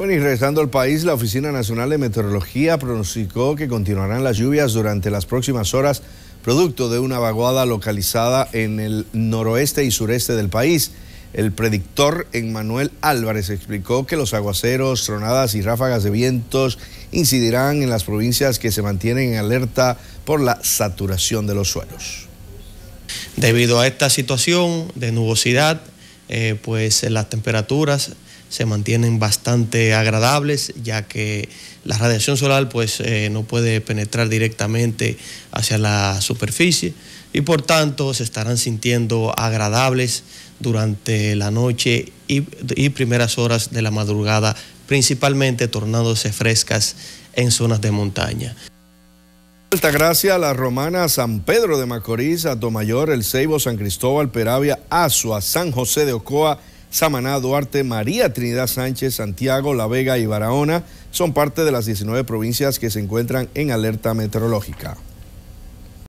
Bueno, y regresando al país, la Oficina Nacional de Meteorología pronosticó que continuarán las lluvias durante las próximas horas, producto de una vaguada localizada en el noroeste y sureste del país. El predictor Emmanuel Álvarez explicó que los aguaceros, tronadas y ráfagas de vientos incidirán en las provincias que se mantienen en alerta por la saturación de los suelos. Debido a esta situación de nubosidad, eh, pues eh, las temperaturas se mantienen bastante agradables, ya que la radiación solar pues, eh, no puede penetrar directamente hacia la superficie y por tanto se estarán sintiendo agradables durante la noche y primeras horas de la madrugada, principalmente tornándose frescas en zonas de montaña. Altagracia, La Romana, San Pedro de Macorís, Atomayor, El Ceibo, San Cristóbal, Peravia, Azua, San José de Ocoa, Samaná, Duarte, María Trinidad Sánchez, Santiago, La Vega y Barahona son parte de las 19 provincias que se encuentran en alerta meteorológica.